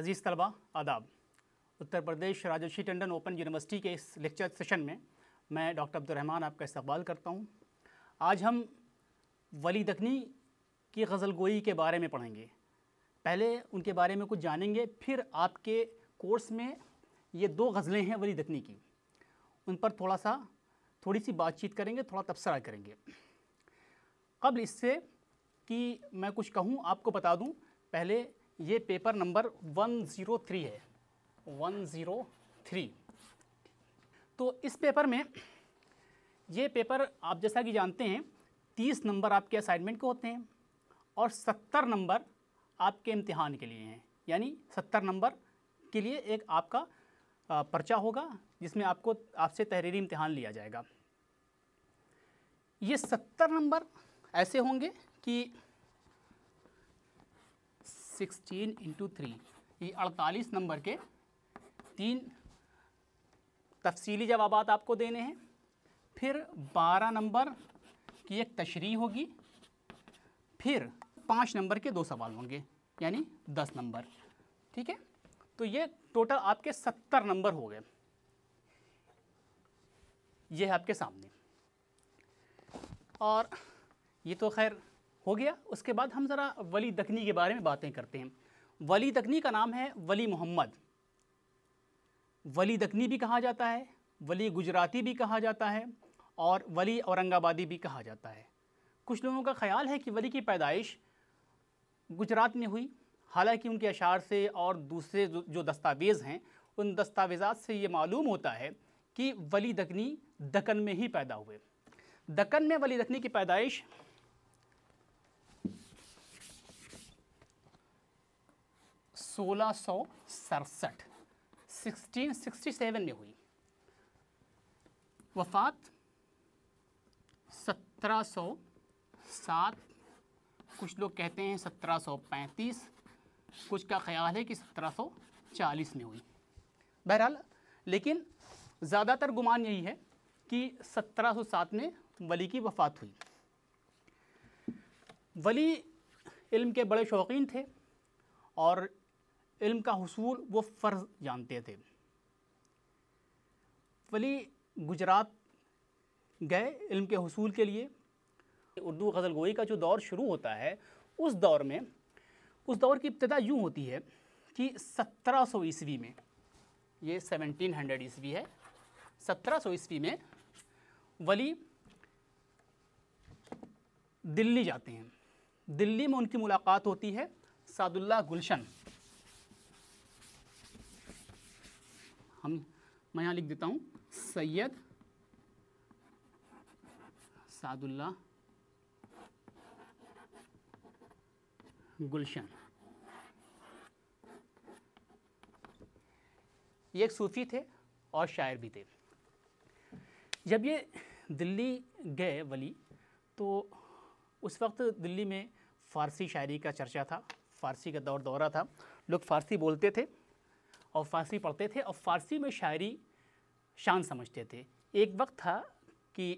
अज़ीज़ तलबा आदाब Uttar Pradesh Rajarshi Tandon open university के इस लेक्चर सेशन में मैं डॉक्टर अब्दुलरहमान आपका इस्तबाल करता हूँ आज हम वली दखनी की गज़ल गोई के बारे में पढ़ेंगे पहले उनके बारे में कुछ जानेंगे फिर आपके कोर्स में ये दो गज़लें हैं वली दखनी की उन पर थोड़ा सा थोड़ी सी बातचीत करेंगे थोड़ा तबसरा करेंगे कबल इससे कि मैं कुछ कहूँ आपको बता दूँ पहले ये पेपर नंबर 103 है 103 तो इस पेपर में ये पेपर आप जैसा कि जानते हैं 30 नंबर आपके असाइनमेंट के होते हैं और 70 नंबर आपके इम्तिहान के लिए हैं यानी 70 नंबर के लिए एक आपका पर्चा होगा जिसमें आपको आपसे तहरीरी इम्तिहान लिया जाएगा ये 70 नंबर ऐसे होंगे कि सिक्सटीन इंटू थ्री ये अड़तालीस नंबर के तीन तफसीली जवाब आपको देने हैं फिर बारह नंबर की एक तशरी होगी फिर पाँच नंबर के दो सवाल होंगे यानी दस नंबर ठीक है तो ये टोटल आपके सत्तर नंबर हो गए ये है आपके सामने और ये तो खैर हो गया उसके बाद हम ज़रा वली दखनी के बारे में बातें करते हैं वली दखनी का नाम है वली मोहम्मद वली दखनी भी कहा जाता है वली गुजराती भी कहा जाता है और वली औरंगाबादी भी कहा जाता है कुछ लोगों का ख्याल है कि वली की पैदाइश गुजरात में हुई हालांकि उनके अशार से और दूसरे जो दस्तावेज़ हैं उन दस्तावेज़ात से ये मालूम होता है कि वली दखनी दक्कन में ही पैदा हुए दक्कन में वली दखनी की पैदाइश सोलह सौ सिक्सटीन सिक्सटी सेवन में हुई वफात सत्रह सौ सात कुछ लोग कहते हैं सत्रह सौ पैंतीस कुछ का ख्याल है कि सत्रह सौ चालीस में हुई बहरहाल लेकिन ज़्यादातर गुमान यही है कि सत्रह सौ सात में वली की वफ़ात हुई वली इल्म के बड़े शौकीन थे और इल्म का हसूल वो फ़र्ज़ जानते थे वली गुजरात गए इल्म के हसूल के लिए उर्दू गज़ल गोई का जो दौर शुरू होता है उस दौर में उस दौर की इब्तदा यूँ होती है कि 1700 सौ ईस्वी में ये 1700 हंड्रेड ईस्वी है 1700 सौ ईस्वी में वली दिल्ली जाते हैं दिल्ली में उनकी मुलाकात होती है सादुल्ला गुलशन मैं यहाँ लिख देता हूँ सैयद सादुल्ला गुलशन ये एक सूफ़ी थे और शायर भी थे जब ये दिल्ली गए वली तो उस वक्त दिल्ली में फ़ारसी शायरी का चर्चा था फ़ारसी का दौर दौरा था लोग फ़ारसी बोलते थे और फ़ारसी पढ़ते थे और फ़ारसी में शायरी शान समझते थे एक वक्त था कि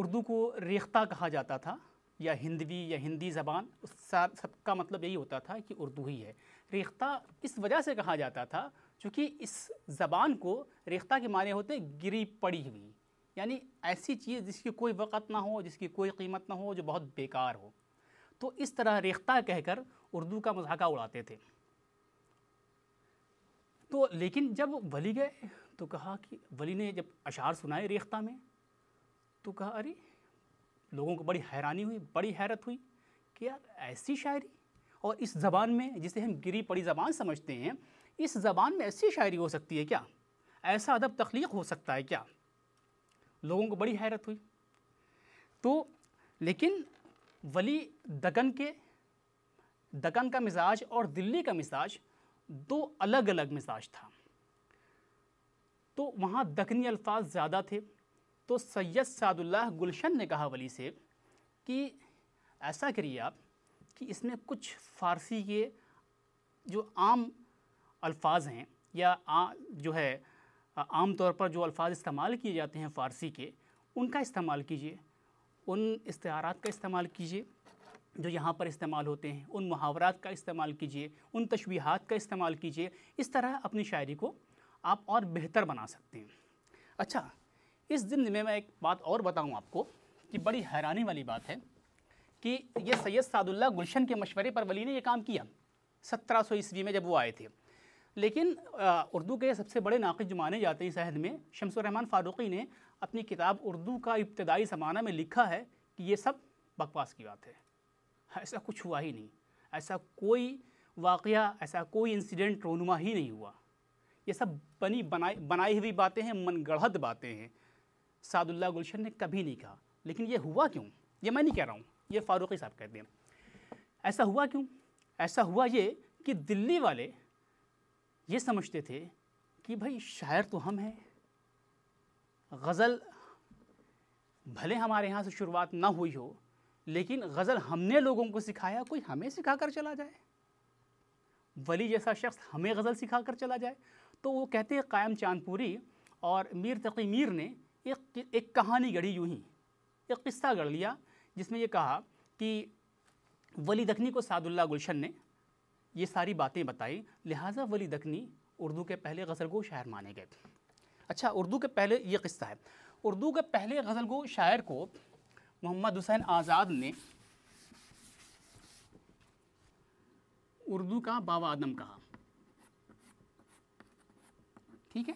उर्दू को रेख्ता कहा जाता था या हिंदवी या हिंदी ज़बान उस सबका मतलब यही होता था कि उर्दू ही है रेख्ता इस वजह से कहा जाता था क्योंकि इस ज़बान को रेख्ता के माने होते गिरी पड़ी हुई यानी ऐसी चीज़ जिसकी कोई वक़्त ना हो जिसकी कोई कीमत ना हो जो बहुत बेकार हो तो इस तरह रेख्ता कहकर उर्दू का मजाक उड़ाते थे तो लेकिन जब वली गए तो कहा कि वली ने जब अशार सुनाए रेख्ता में तो कहा अरे लोगों को बड़ी हैरानी हुई बड़ी हैरत हुई कि यार ऐसी शायरी और इस ज़बान में जिसे हम गिरी पड़ी ज़बान समझते हैं इस ज़बान में ऐसी शायरी हो सकती है क्या ऐसा अदब तख्लीक हो सकता है क्या लोगों को बड़ी हैरत हुई तो लेकिन वली दकन के दकन का मिजाज और दिल्ली का मिजाज दो अलग अलग मिजाज था तो वहाँ दखनी अल्फाज ज़्यादा थे तो सैयद सादुल्लाह गुलशन ने कहा वली से कि ऐसा करिए आप कि इसमें कुछ फ़ारसी के जो आम अल्फाज हैं या आ, जो है आम तौर पर जो अल्फाज इस्तेमाल किए जाते हैं फ़ारसी के उनका इस्तेमाल कीजिए उन इस्तारात का इस्तेमाल कीजिए जो यहाँ पर इस्तेमाल होते हैं उन मुहावरात का इस्तेमाल कीजिए उन तशबीहात का इस्तेमाल कीजिए इस तरह अपनी शायरी को आप और बेहतर बना सकते हैं अच्छा इस दिन में मैं एक बात और बताऊँ आपको कि बड़ी हैरानी वाली बात है कि ये सैयद सादुल्ला गुलशन के मशवरे पर वली ने यह काम किया सत्रह सौ ईस्वी में जब वो आए थे लेकिन उर्दू के सबसे बड़े नाक़ जो माने जाते हैं शहद में में शमसरहमान फ़ारूक़ी ने अपनी किताब उर्दू का इब्तदाई ज़माना में लिखा है कि ये सब बकवास की बात है ऐसा कुछ हुआ ही नहीं ऐसा कोई वाक़ ऐसा कोई इंसिडेंट रोनुमा ही नहीं हुआ ये सब बनी बनाई बनाई हुई बातें हैं मनगढ़ंत बातें हैं सादुल्ला गुलशन ने कभी नहीं कहा लेकिन ये हुआ क्यों ये मैं नहीं कह रहा हूँ ये फारूकी साहब कहते हैं ऐसा हुआ क्यों ऐसा हुआ ये कि दिल्ली वाले ये समझते थे कि भाई शायर तो हम हैं गज़ल भले हमारे यहाँ से शुरुआत ना हुई हो लेकिन गज़ल हमने लोगों को सिखाया कोई हमें सिखा कर चला जाए वली जैसा शख्स हमें गज़ल सिखा कर चला जाए तो वो कहते हैं कायम चांदपुरी और मीर तकी मीर ने एक एक कहानी गढ़ी यूँ ही एक किस्सा गढ़ लिया जिसमें ये कहा कि वली दखनी को सादुल्ला गुलशन ने ये सारी बातें बताई लिहाजा वली दखनी उर्दू के पहले गज़ल को शायर माने गए अच्छा उर्दू के पहले ये किस्सा है उर्दू के पहले गज़ल को शायर को मोहम्मद हुसैन आज़ाद ने उर्दू का बाबा आदम कहा ठीक है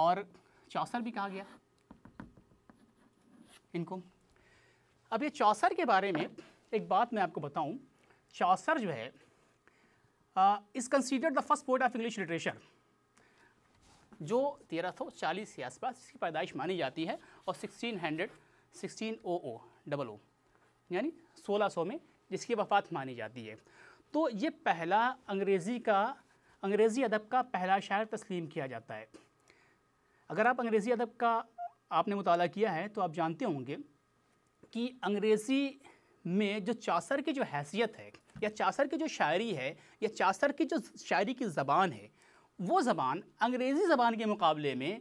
और चौसर भी कहा गया इनको अब ये चौसर के बारे में एक बात मैं आपको बताऊं चौसर जो है is considered the first poet of English literature जो 1340 के आसपास इसकी पैदाइश मानी जाती है और 1600 ओ डबल ओ यानी 1600 में जिसकी वफात मानी जाती है तो ये पहला अंग्रेज़ी का अंग्रेज़ी अदब का पहला शायर तस्लीम किया जाता है अगर आप अंग्रेज़ी अदब का आपने मुताल किया है तो आप जानते होंगे कि अंग्रेज़ी में जो चासर की जो हैसियत है या चासर की जो शायरी है या चासर की जो शायरी की ज़बान है वो ज़बान अंग्रेज़ी ज़बान के मुकाबले में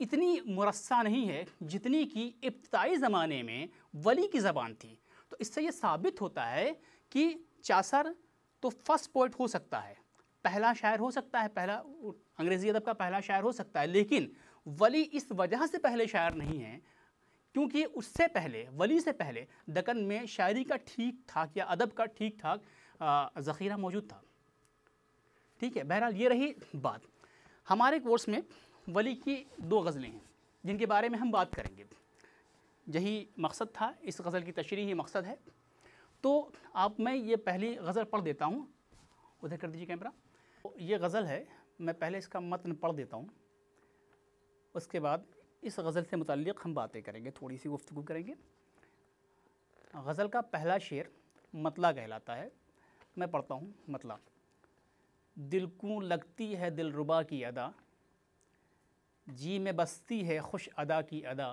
इतनी मुरसा नहीं है जितनी कि इब्तदाई ज़माने में वली की ज़बान थी तो इससे ये साबित होता है कि चासर तो फर्स्ट पोइट हो सकता है पहला शायर हो सकता है पहला अंग्रेज़ी अदब का पहला शायर हो सकता है लेकिन वली इस वजह से पहले शायर नहीं है क्योंकि उससे पहले वली से पहले दकन में शायरी का ठीक ठाक या अदब का ठीक ठाक ज़ख़ीरा मौजूद था ठीक है बहरहाल ये रही बात हमारे कोर्स में वली की दो गज़लें हैं जिनके बारे में हम बात करेंगे यही मकसद था इस गज़ल की तशरी ही मकसद है तो आप मैं ये पहली गज़ल पढ़ देता हूँ उधर कर दीजिए कैमरा तो ये गज़ल है मैं पहले इसका मतन पढ़ देता हूँ उसके बाद इस गज़ल से मुतक़ हम बातें करेंगे थोड़ी सी गुफ्तु करेंगे गज़ल का पहला शेर मतला कहलाता है मैं पढ़ता हूँ मतला दिल को लगती है दिलरुबा की अदा जी में बसती है खुश अदा की अदा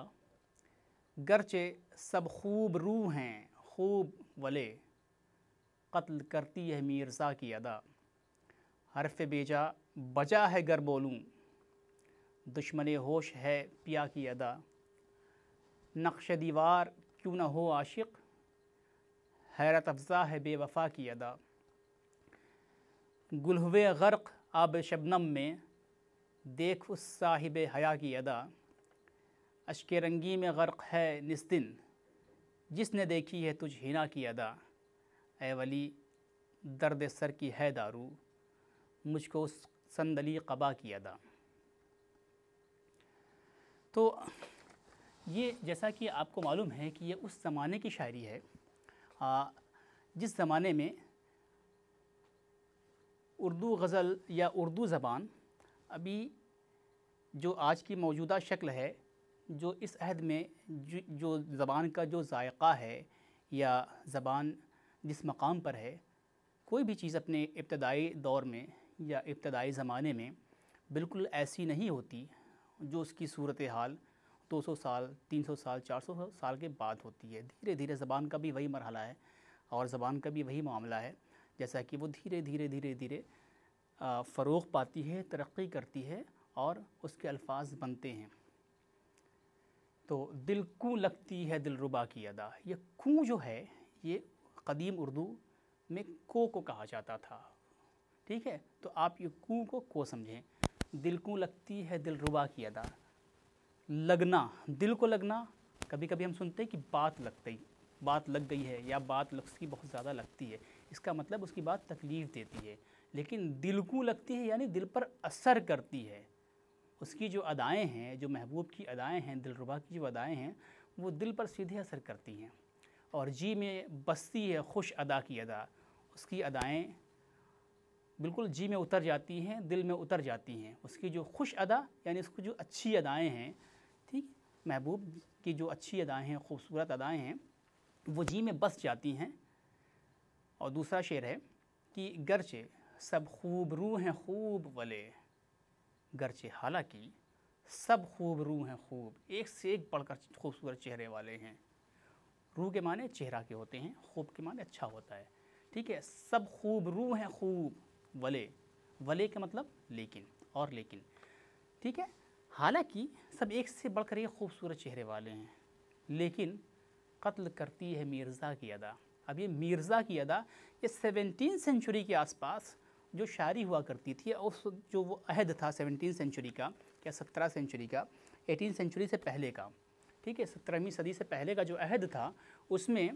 गरचे सब खूब रूह हैं खूब वले कत्ल करती है मीरज़ा की अदा हरफ बेजा बजा है गर बोलूँ दुश्मन होश है पिया की अदा नक्श दीवार क्यों न हो आशिक हैरत अफजा है बेवफा की अदा गुलहव गर्क आब शबनम में देख उस साहिब हया की अदा अश्क रंगी में गर्क है नस्तिन जिसने देखी है तुझ हिना की अदा ए वली दर्द सर की है दारू मुझको उस संदली कबा की अदा तो ये जैसा कि आपको मालूम है कि ये उस ज़माने की शायरी है आ, जिस ज़माने में उर्दू गज़ल या उर्दू ज़बान अभी जो आज की मौजूदा शक्ल है जो इस अहद में जो, जो ज़बान का जो जायका है या ज़बान जिस मकाम पर है कोई भी चीज़ अपने इब्तदाई दौर में या इब्तदाई ज़माने में बिल्कुल ऐसी नहीं होती जो उसकी सूरत हाल 200 साल 300 साल 400 साल के बाद होती है धीरे धीरे ज़बान का भी वही मरहला है और ज़बान का भी वही मामला है जैसा कि वो धीरे धीरे धीरे धीरे फ़रोग पाती है तरक्की करती है और उसके अल्फाज बनते हैं तो दिल कूँ लगती है दिलरुबा की अदा ये कूँ जो है ये कदीम उर्दू में को को कहा जाता था ठीक है तो आप ये कूँ को को समझें दिल कूँ लगती है दिलरुबा की अदा लगना दिल को लगना कभी कभी हम सुनते हैं कि बात लग गई बात लग गई है या बात लफ्स की बहुत ज़्यादा लगती है इसका मतलब उसकी बात तकलीफ़ देती है लेकिन दिल को लगती है यानी दिल पर असर करती है उसकी जो अदाएँ हैं जो महबूब की अदाएँ हैं दिलरुबा की जो अदाएँ हैं वो दिल पर सीधे असर करती हैं और जी में बसती है खुश अदा की अदा उसकी अदाएँ बिल्कुल जी में उतर जाती हैं दिल में उतर जाती हैं उसकी जो खुश अदा यानी उसकी जो अच्छी अदाएँ हैं ठीक महबूब की जो अच्छी अदाएँ हैं खूबसूरत अदाएँ हैं वो जी में बस जाती हैं और दूसरा शेर है कि गरचे सब खूब रू हैं खूब वले गरचे हालांकि सब खूब रू हैं खूब एक से एक बढ़कर खूबसूरत चेहरे वाले हैं रू के माने चेहरा के होते हैं खूब के माने अच्छा होता है ठीक है सब खूब रू हैं खूब वले वले के मतलब लेकिन और लेकिन ठीक है हालांकि सब एक से बढ़कर ये खूबसूरत चेहरे वाले हैं लेकिन कत्ल करती है मिर्ज़ा की अदा अब ये मिर्ज़ा की अदा ये सेवनटीन सेंचुरी के आसपास जो शायरी हुआ करती थी और जो वो अहद था सेवनटीन सेंचुरी का या सत्रह सेंचुरी का एटीन सेंचुरी से पहले का ठीक है सत्रहवीं सदी से पहले का जो अहद था उसमें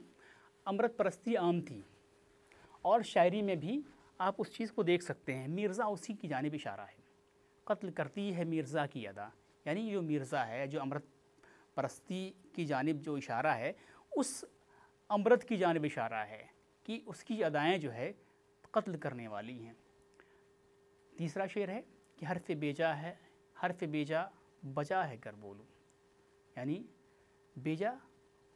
अमृत परस्ती आम थी और शायरी में भी आप उस चीज़ को देख सकते हैं मिर्ज़ा उसी की जानब इशारा है कत्ल करती है मिर्ज़ा की अदा यानी जो मिर्ज़ा है जो अमृत परस्ती की जानब जो इशारा है उस अमृत की जानब इशारा है कि उसकी अदाएँ जो है कत्ल करने वाली हैं तीसरा शेर है कि हर बेजा है हर बेजा बजा है कर बोलूँ यानी बेजा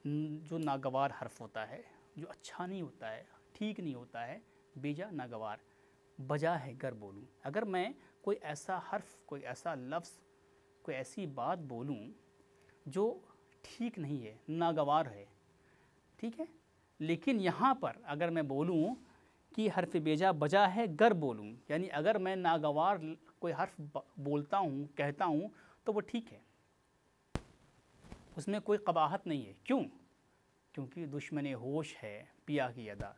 जो नागवार हर्फ होता है जो अच्छा नहीं होता है ठीक नहीं होता है बेजा नागवार बजा है गर बोलूँ अगर मैं कोई ऐसा हर्फ कोई ऐसा लफ्ज़ कोई ऐसी बात बोलूँ जो ठीक नहीं है नागवार है ठीक है लेकिन यहाँ पर अगर मैं बोलूँ कि हर्फ बेजा बजा है गर बोलूँ यानी अगर मैं नागवार कोई हर्फ बोलता हूँ कहता हूँ तो वो ठीक है उसमें कोई कबाहत नहीं है क्यों क्योंकि दुश्मन होश है पिया की अदा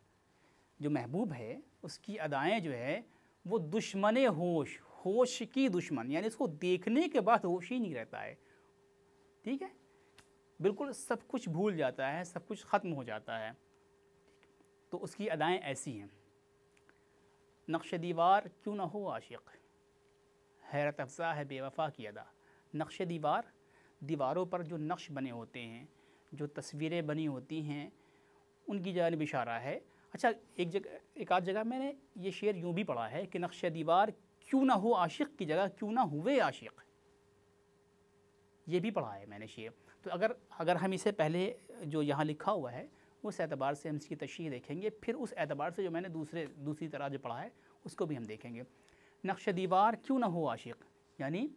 जो महबूब है उसकी अदाएँ जो है वो दुश्मन होश होश की दुश्मन यानी इसको देखने के बाद होश ही नहीं रहता है ठीक है बिल्कुल सब कुछ भूल जाता है सब कुछ ख़त्म हो जाता है तो उसकी अदाएँ ऐसी हैं नक्श दीवार क्यों ना हो आशिक हैरत अफजा है बेवफा की अदा नक्श दीवार दीवारों पर जो नक्श बने होते हैं जो तस्वीरें बनी होती हैं उनकी जानब इशारा है अच्छा एक जगह एक आध जगह मैंने ये शेर यूँ भी पढ़ा है कि नक्श दीवार क्यों ना हो आशिक की जगह क्यों ना हुए आशिक ये भी पढ़ा है मैंने शेर तो अगर अगर हम इसे पहले जो यहाँ लिखा हुआ है उस एतबार से हम इसकी तशही देखेंगे फिर उस एतबार से जो मैंने दूसरे दूसरी तरह जो पढ़ा है उसको भी हम देखेंगे नक्श दीवार क्यों ना हो आशिक यानी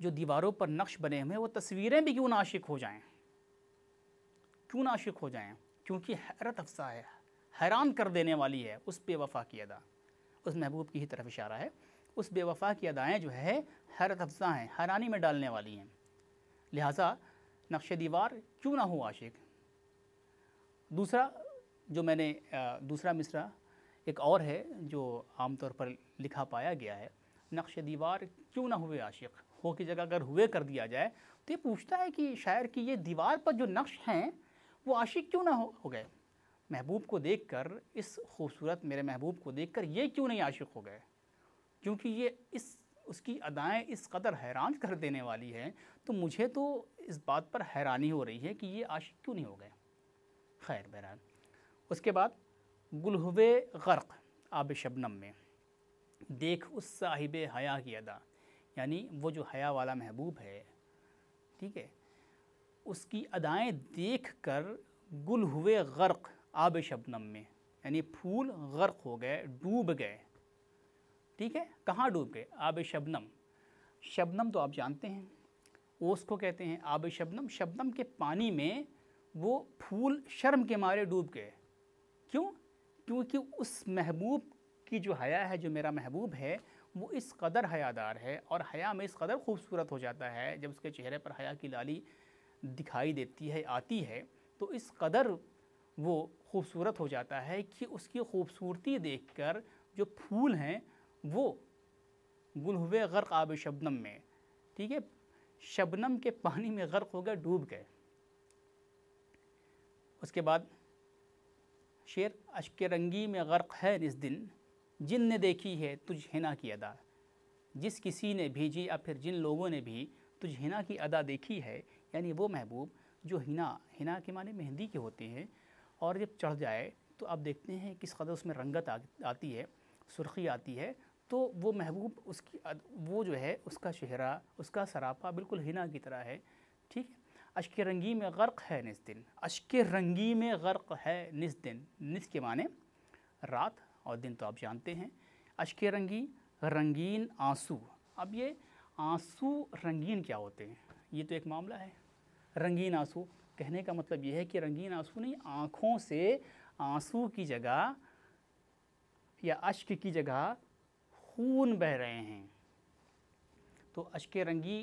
जो दीवारों पर नक्श बने हुए हैं वो तस्वीरें भी क्यों ना आशिक हो जाएं क्यों ना आशिक हो जाएं क्योंकि हैरत अफसा है हैरान कर देने वाली है उस बेवफा की अदा उस महबूब की ही तरफ इशारा है उस बेवफा की अदाएँ जो है हैरत अफसा हैं हैरानी में डालने वाली हैं लिहाजा नक्श दीवार क्यों ना हो आशिक दूसरा जो मैंने दूसरा मिसरा एक और है जो आमतौर पर लिखा पाया गया है नक्श दीवार क्यों ना हुए आशिक हो की जगह अगर हुए कर दिया जाए तो ये पूछता है कि शायर की ये दीवार पर जो नक्श हैं वो आशिक क्यों ना हो, हो गए महबूब को देख कर इस खूबसूरत मेरे महबूब को देख कर ये क्यों नहीं आशिक हो गए क्योंकि ये इस उसकी अदाएँ इस कदर हैरान कर देने वाली हैं तो मुझे तो इस बात पर हैरानी हो रही है कि ये आशिक क्यों नहीं हो गए खैर बहरान उसके बाद गुलहवे गर्क आब शबनम में देख उस साहिब हया की अदा यानी वो जो हया वाला महबूब है ठीक है उसकी अदाएँ देख कर गुल हुए गर्क आब शबनम में यानी फूल गर्क हो गए डूब गए ठीक है कहाँ डूब गए आब शबनम शबनम तो आप जानते हैं ओस को कहते हैं आब शबनम शबनम के पानी में वो फूल शर्म के मारे डूब गए क्यों क्योंकि उस महबूब की जो हया है जो मेरा महबूब है वो इस कदर हयादार है और हया में इस कदर खूबसूरत हो जाता है जब उसके चेहरे पर हया की लाली दिखाई देती है आती है तो इस कदर वो खूबसूरत हो जाता है कि उसकी खूबसूरती देखकर जो फूल हैं वो गुल हुए गर्क आब शबनम में ठीक है शबनम के पानी में गर्क हो गए डूब गए उसके बाद शेर अश्क रंगी में गर्क है इस दिन जिन ने देखी है तुझ हिना की अदा जिस किसी ने भेजी या फिर जिन लोगों ने भी तुझ हिना की अदा देखी है यानी वो महबूब जो हिना हिना के माने मेहंदी के होते हैं और जब चढ़ जाए तो आप देखते हैं किस कदर उसमें रंगत आ, आती है सुर्खी आती है तो वो महबूब उसकी वो जो है उसका चेहरा उसका सरापा बिल्कुल हिना की तरह है ठीक है अश्क रंगी में गर्क है निस दिन अश्क रंगी में गर्क है निस दिन निस के माने रात और दिन तो आप जानते हैं अश्क रंगी रंगीन आंसू अब ये आंसू रंगीन क्या होते हैं ये तो एक मामला है रंगीन आंसू कहने का मतलब ये है कि रंगीन आंसू नहीं आँखों से आंसू की जगह या अश्क की जगह खून बह रहे हैं तो अशक रंगी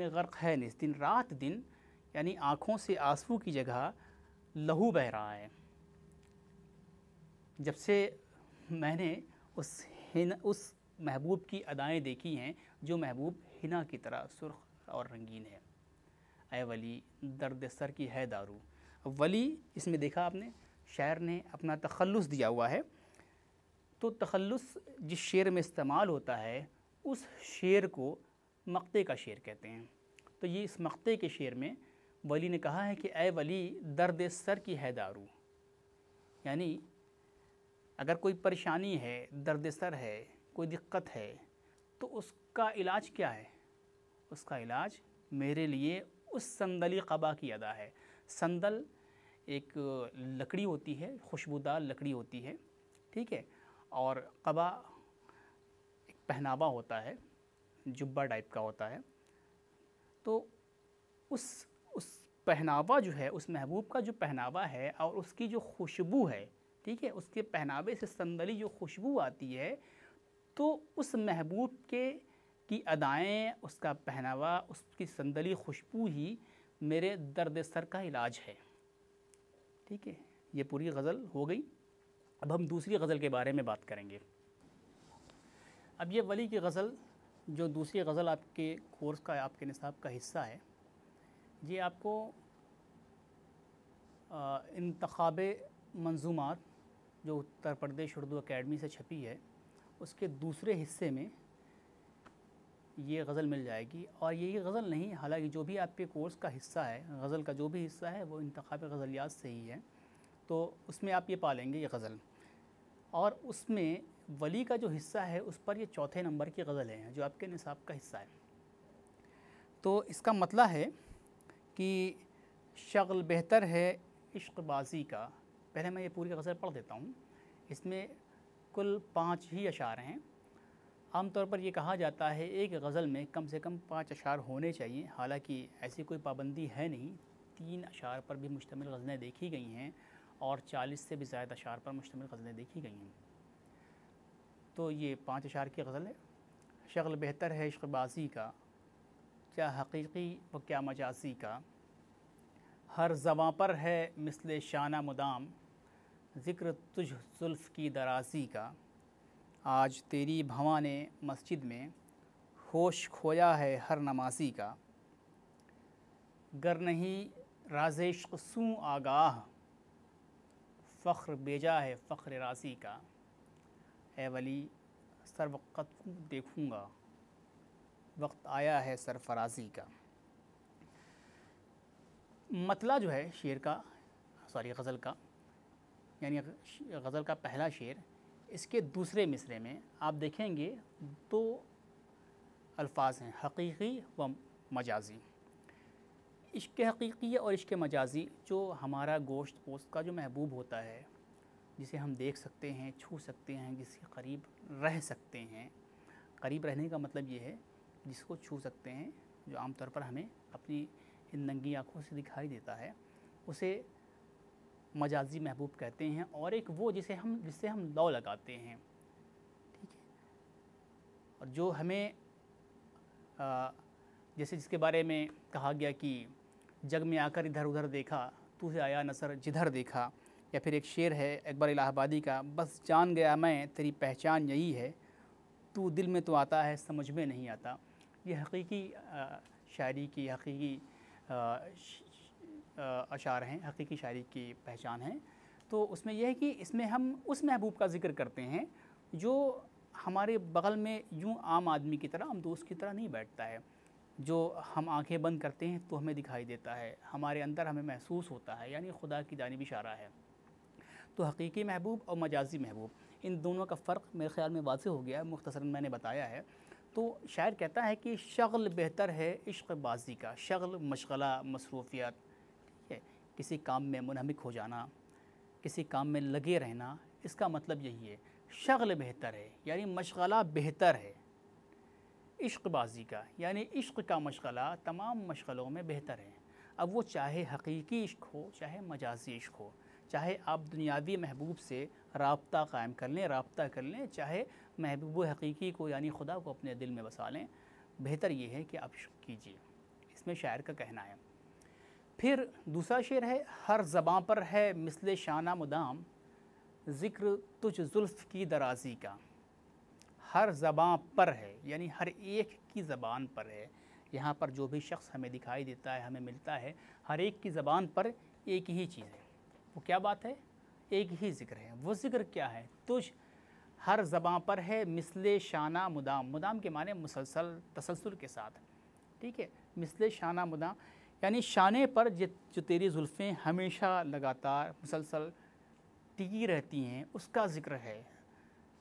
में गर्क है नहीं दिन रात दिन यानी आँखों से आंसू की जगह लहू बह रहा है जब से मैंने उस हिना उस महबूब की अदाएं देखी हैं जो महबूब हिना की तरह सुर्ख और रंगीन है अय वली दर्द सर की है दारू वली इसमें देखा आपने शायर ने अपना तखलस दिया हुआ है तो तखलस जिस शेर में इस्तेमाल होता है उस शेर को मक्ते का शेर कहते हैं तो ये इस मक्ते के शेर में वली ने कहा है कि ए वली दर्द सर की है दारू यानी अगर कोई परेशानी है दर्द सर है कोई दिक्कत है तो उसका इलाज क्या है उसका इलाज मेरे लिए उस संदली कबा की अदा है संदल एक लकड़ी होती है खुशबूदार लकड़ी होती है ठीक है और कबा एक पहनावा होता है जुब्बा टाइप का होता है तो उस उस पहनावा जो है उस महबूब का जो पहनावा है और उसकी जो खुशबू है ठीक है उसके पहनावे से संदली जो खुशबू आती है तो उस महबूब के की अदाएँ उसका पहनावा उसकी संदली खुशबू ही मेरे दर्द सर का इलाज है ठीक है ये पूरी गज़ल हो गई अब हम दूसरी गज़ल के बारे में बात करेंगे अब ये वली की गज़ल जो दूसरी गज़ल आपके कोर्स का आपके निसाब का हिस्सा है ये आपको इंतखब मंजूमात जो उत्तर प्रदेश उर्दू अकेडमी से छपी है उसके दूसरे हिस्से में ये गज़ल मिल जाएगी और ये गज़ल नहीं हालांकि जो भी आपके कोर्स का हिस्सा है गज़ल का जो भी हिस्सा है वो इंतखब गज़लियात से ही है तो उसमें आप ये पालेंगे ये गज़ल और उसमें वली का जो हिस्सा है उस पर ये चौथे नंबर की गज़लें हैं जो आपके निसाब का हिस्सा है तो इसका मतला है कि शगल बेहतर है इश्कबाजी का पहले मैं ये पूरी गज़ल पढ़ देता हूँ इसमें कुल पाँच ही अशार हैं आमतौर पर यह कहा जाता है एक गज़ल में कम से कम पाँच अशार होने चाहिए हालांकि ऐसी कोई पाबंदी है नहीं तीन अशार पर भी मुश्तमिल गज़लें देखी गई हैं और 40 से भी ज़्यादा अशार पर मुश्तमिल गज़लें देखी गई हैं तो ये पाँच अशार की गज़ल है शक्ल बेहतर है इश्कबाजी का क्या हकीकी व क्या मजाजी का हर जबाँ पर है मिसल शाना मुदाम ज़िक्र तुझ जुल्फ़ की दराजी का आज तेरी भवा ने मस्जिद में होश खोया है हर नमाजी का गर नहीं राजेश सूँ आगाह फ़ख्र बेजा है फ़ख्र राशि का ए वली सर वक़्त देखूँगा वक्त आया है सरफराजी का मतला जो है शेर का सॉरी गज़ल का यानी गज़ल का पहला शेर इसके दूसरे मिसरे में आप देखेंगे दो अल्फाज हैं हकीकी व मजाजी इश्क हकीकी और इश्क मजाजी जो हमारा गोश्त पोस्त का जो महबूब होता है जिसे हम देख सकते हैं छू सकते हैं जिसके करीब रह सकते हैं करीब रहने का मतलब ये है जिसको छू सकते हैं जो आमतौर पर हमें अपनी नंगी आँखों से दिखाई देता है उसे मजाजी महबूब कहते हैं और एक वो जिसे हम जिससे हम लॉ लगाते हैं ठीक है और जो हमें आ, जैसे जिसके बारे में कहा गया कि जग में आकर इधर उधर देखा तुझे आया नसर जिधर देखा या फिर एक शेर है अकबर इलाहाबादी का बस जान गया मैं तेरी पहचान यही है तू दिल में तो आता है समझ में नहीं आता ये हकीकी शायरी की हकीकी अशार हैं हकीकी शायरी की पहचान है तो उसमें यह है कि इसमें हम उस महबूब का जिक्र करते हैं जो हमारे बगल में यूँ आम आदमी की तरह हम दोस्त की तरह नहीं बैठता है जो हम आंखें बंद करते हैं तो हमें दिखाई देता है हमारे अंदर हमें महसूस होता है यानी खुदा की जानब इशारा है तो हकीकी महबूब और मजाजी महबूब इन दोनों का फ़र्क मेरे ख्याल में वाज हो गया है मुख्तसरा मैंने बताया है तो शायर कहता है कि शगल बेहतर है इश्क़बाजी का शगल मशगला मसरूफियत ठीक है किसी काम में मुनहमिक हो जाना किसी काम में लगे रहना इसका मतलब यही है शगल बेहतर है यानी मशगला बेहतर है इश्कबाजी का यानी इश्क का मशगला तमाम मशगलों में बेहतर है अब वो चाहे हकीकी इश्क हो चाहे मजाजी इश्क हो चाहे आप दुनियावी महबूब से रबता कायम कर लें रबता कर लें चाहे महबूब हकीकी को यानी खुदा को अपने दिल में बसा लें बेहतर ये है कि आप इश्क कीजिए इसमें शायर का कहना है फिर दूसरा शेर है हर जबाँ पर है मिसल शाना मुदाम ज़िक्र तुझ जुल्फ़ की दराजी का हर ज़बाँ पर है यानी हर एक की ज़बान पर है यहाँ पर जो भी शख्स हमें दिखाई देता है हमें मिलता है हर एक की ज़बान पर एक ही चीज़ है वो क्या बात है एक ही ज़िक्र है वो ज़िक्र क्या है तुझ हर ज़बाँ पर है मिसले शाना मुदाम मुदाम के माने मुसलसल तसलसल के साथ ठीक है मिसले शाना मुदाम यानी शाने पर जो तेरी जुल्फ़ें हमेशा लगातार मुसलसल टिकी रहती हैं उसका ज़िक्र है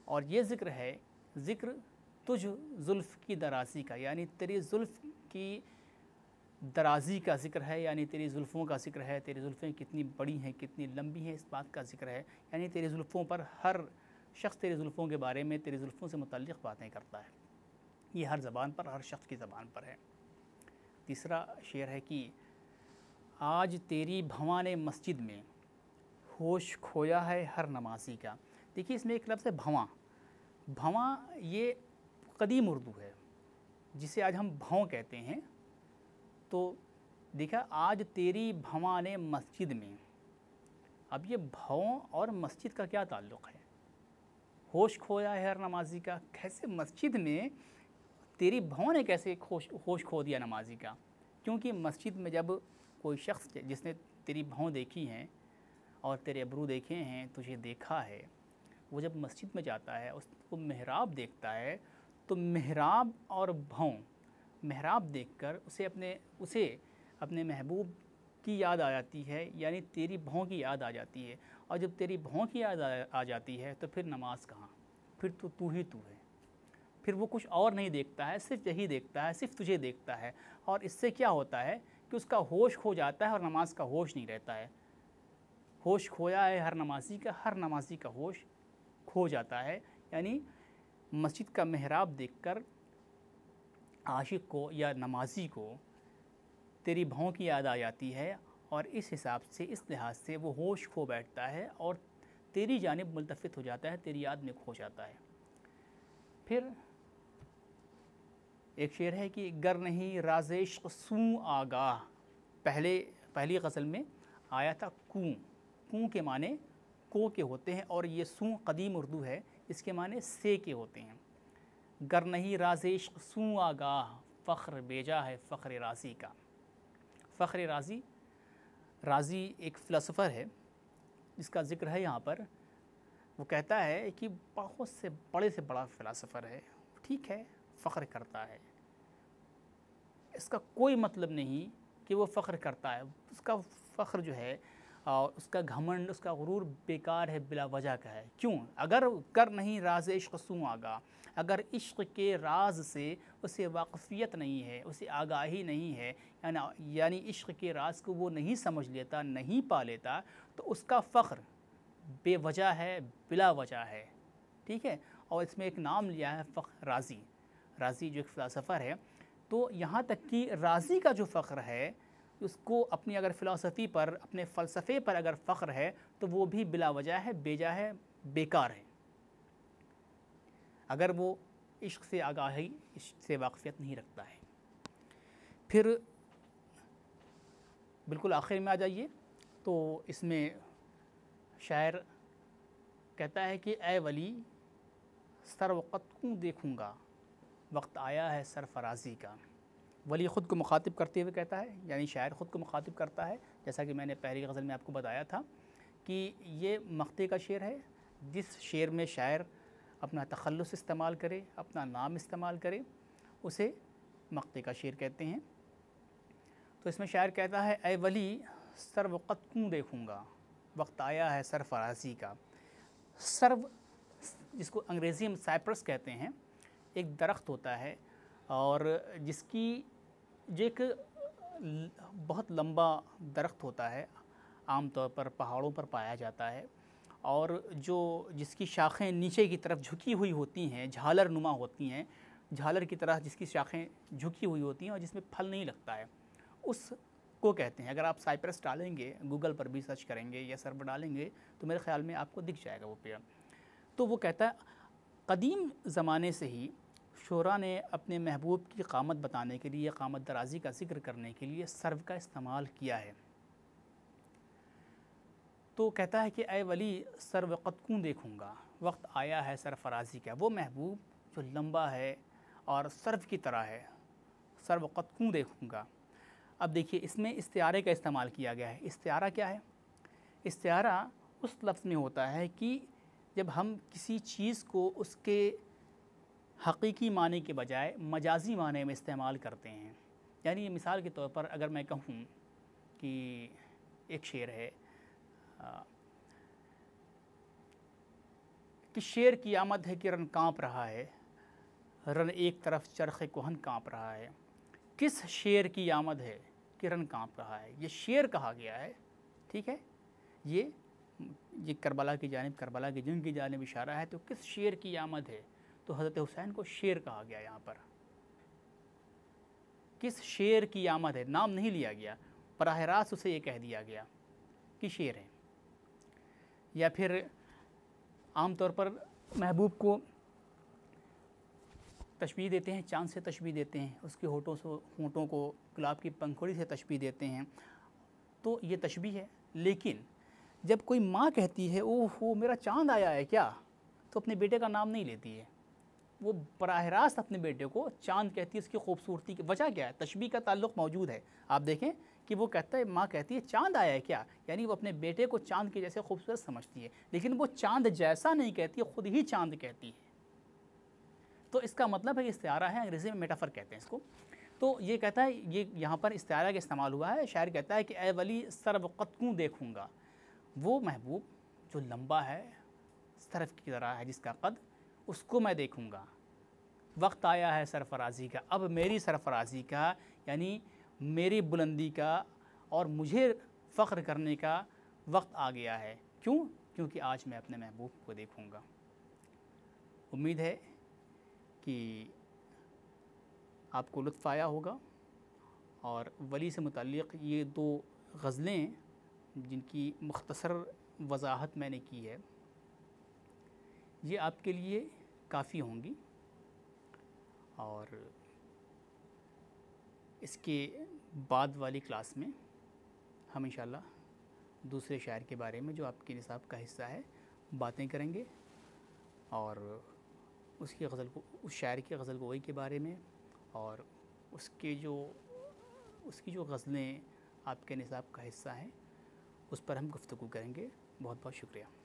और ये ज़िक्र है ज़िक्र तुझ जुल्फ़ की दराजी का यानी तेरी जुल्फ़ की दराजी का जिक्र है यानी तेरी जुल्फ़ों का जिक्र है तेरी जुल्फ़ें कितनी बड़ी हैं कितनी लंबी हैं इस बात का जिक्र है यानी तेरी जुल्फ़ों पर हर शख्स तेरी जुल्फ़ों के बारे में तेरी जुल्फ़ों से मुतल बातें करता है ये हर ज़बान पर हर शख्स की ज़बान पर है तीसरा शेर है कि आज तेरी भवान मस्जिद में होश खोया है हर नमाजी का देखिए इसमें एक लफ्ज़ है भवान भवा ये कदीम उर्दू है जिसे आज हम भव कहते हैं तो देखा आज तेरी भवा ने मस्जिद में अब ये भवों और मस्जिद का क्या ताल्लुक़ है होश खोया है हर नमाजी का कैसे मस्जिद में तेरी भवों ने कैसे होश होश खो दिया नमाजी का क्योंकि मस्जिद में जब कोई शख्स जिसने तेरी भवों देखी हैं और तेरे अबरू देखे हैं तुझे देखा है वो जब मस्जिद में जाता है उसको महराब देखता है तो महराब और भौं महराब देखकर उसे अपने उसे अपने महबूब की याद आ जाती है यानी तेरी भौं की याद आ जाती है और जब तेरी भौं की याद आ जाती है तो फिर नमाज कहाँ फिर तो तू ही तू है फिर वो कुछ और नहीं देखता है सिर्फ यही देखता है सिर्फ तुझे देखता है और इससे क्या होता है कि उसका होश खो जाता है और नमाज का होश नहीं रहता है होश खोया है हर नमाजी का हर नमाजी का होश खो जाता है यानी मस्जिद का मेहराब देखकर आशिक को या नमाजी को तेरी भाव की याद आ जाती है और इस हिसाब से इस लिहाज से वो होश खो बैठता है और तेरी जानब मुलतफ़ हो जाता है तेरी याद में खो जाता है फिर एक शेर है कि गर नहीं राजेश सूँ आगाह पहले पहली गज़ल में आया था कूँ कूँ के माने को के होते हैं और ये सू कदीम उर्दू है इसके माने से के होते हैं गर नहीं राजेश सूँ आगाह फ़ख्र बेजा है फ़ख्र राजी का फ़ख्र राजी राजी एक फ़िलासफ़र है जिसका ज़िक्र है यहाँ पर वो कहता है कि बहुत से बड़े से बड़ा फ़िलासफ़र है ठीक है फ़ख्र करता है इसका कोई मतलब नहीं कि वो फ़ख्र करता है उसका फ़ख्र जो है और उसका घमंड उसका गुरूर बेकार है बिला वजह का है क्यों अगर कर नहीं राज इश्क सूँ आगा अगर इश्क के राज से उसे वाकफ़ियत नहीं है उसे आगाही नहीं है यानी यानी इश्क के राज को वो नहीं समझ लेता नहीं पा लेता तो उसका फ़ख्र बेवजह है बिला वजह है ठीक है और इसमें एक नाम लिया है फ़ख्र राज़ी राज़ी जो एक फ़िलासफ़र है तो यहाँ तक कि राज़ी का जो फ़ख्र है उसको अपनी अगर फ़िलासफ़ी पर अपने फ़लसफ़े पर अगर फ़ख्र है तो वो भी बिला वजह है बेजा है बेकार है अगर वो इश्क से आगाही इश्क से वाकफियत नहीं रखता है फिर बिल्कुल आखिर में आ जाइए तो इसमें शायर कहता है कि ए वली सर वक़्त क्यों देखूँगा वक्त आया है सरफराजी का वली ख़ुद को मुखातिब करते हुए कहता है यानी शायर ख़ुद को मुखातिब करता है जैसा कि मैंने पहली गज़ल में आपको बताया था कि ये मक्ते का शेर है जिस शेर में शायर अपना तखलस इस्तेमाल करे अपना नाम इस्तेमाल करे उसे मक्ते का शेर कहते हैं तो इसमें शायर कहता है ए वली सर वक़्त क्यों देखूँगा वक्त आया है सर फराजी का सर्व जिसको अंग्रेज़ी में साइप्रस कहते हैं एक दरख्त होता है और जिसकी ये एक बहुत लंबा दरख्त होता है आमतौर पर पहाड़ों पर पाया जाता है और जो जिसकी शाखें नीचे की तरफ झुकी हुई होती हैं झालर नुमा होती हैं झालर की तरह जिसकी शाखें झुकी हुई होती हैं और जिसमें फल नहीं लगता है उस को कहते हैं अगर आप साइप्रस डालेंगे गूगल पर भी सर्च करेंगे या सर्व डालेंगे तो मेरे ख़्याल में आपको दिख जाएगा वो पेड़ तो वो कहता है कदीम ज़माने से ही शुरा ने अपने महबूब की कामत बताने के लिए कामत दराजी का जिक्र करने के लिए सर्व का इस्तेमाल किया है तो कहता है कि अय वली सर वक़्त क्यों देखूँगा वक्त आया है सरफराजी का वो महबूब जो लंबा है और सर्व की तरह है सर वक़्त क्यों देखूँगा अब देखिए इसमें इस्तारे का इस्तेमाल किया गया है इस्तारा क्या है इस्तारा उस लफ्ज़ में होता है कि जब हम किसी चीज़ को उसके हकीकी माने के बजाय मजाजी माने में इस्तेमाल करते हैं यानी ये मिसाल के तौर पर अगर मैं कहूँ कि एक शेर है आ, कि शेर की आमद है कि रन काँप रहा है रन एक तरफ चरखे कोहन काँप रहा है किस शेर की आमद है कि रन काँप रहा है ये शेर कहा गया है ठीक है ये ये करबला की जानब करबला की जंग की जानब इशारा है तो किस शेर की आमद है तो हज़रत हुसैन को शेर कहा गया यहाँ पर किस शेर की आमद है नाम नहीं लिया गया बरह रास्त उसे ये कह दिया गया कि शेर है या फिर आम तौर पर महबूब को तशबी देते हैं चांद से तशबी देते हैं उसके होठों से होठों को गुलाब की पंखुड़ी से तशबी देते हैं तो ये तशबी है लेकिन जब कोई माँ कहती है ओह हो मेरा चांद आया है क्या तो अपने बेटे का नाम नहीं लेती है वो बरह रास्त अपने बेटे को चांद कहती है इसकी खूबसूरती की वजह क्या है तशबी का ताल्लुक मौजूद है आप देखें कि वो कहता है माँ कहती है चांद आया है क्या यानी वो अपने बेटे को चांद के जैसे खूबसूरत समझती है लेकिन वो चांद जैसा नहीं कहती खुद ही चांद कहती है तो इसका मतलब है इस्तारा है अंग्रेज़ी में मेटाफर कहते हैं इसको तो ये कहता है ये यहाँ पर इस्तारा का इस्तेमाल हुआ है शायर कहता है कि ए वली सर वक़्त क्यों देखूँगा वो महबूब जो लंबा है सरफ की तरह है जिसका कद उसको मैं देखूँगा वक्त आया है सरफराजी का अब मेरी सरफराजी का यानी मेरी बुलंदी का और मुझे फ़ख्र करने का वक्त आ गया है क्यों क्योंकि आज मैं अपने महबूब को देखूँगा उम्मीद है कि आपको लुत्फ़ आया होगा और वली से मुतक़ ये दो गज़लें जिनकी मुख्तसर वजाहत मैंने की है ये आपके लिए काफ़ी होंगी और इसके बाद वाली क्लास में हम इन दूसरे शायर के बारे में जो आपके निसाब का हिस्सा है बातें करेंगे और उसकी गज़ल को उस शायर की गज़ल गोई के बारे में और उसके जो उसकी जो गज़लें आपके निसाब का हिस्सा हैं उस पर हम गुफ्तु करेंगे बहुत बहुत शुक्रिया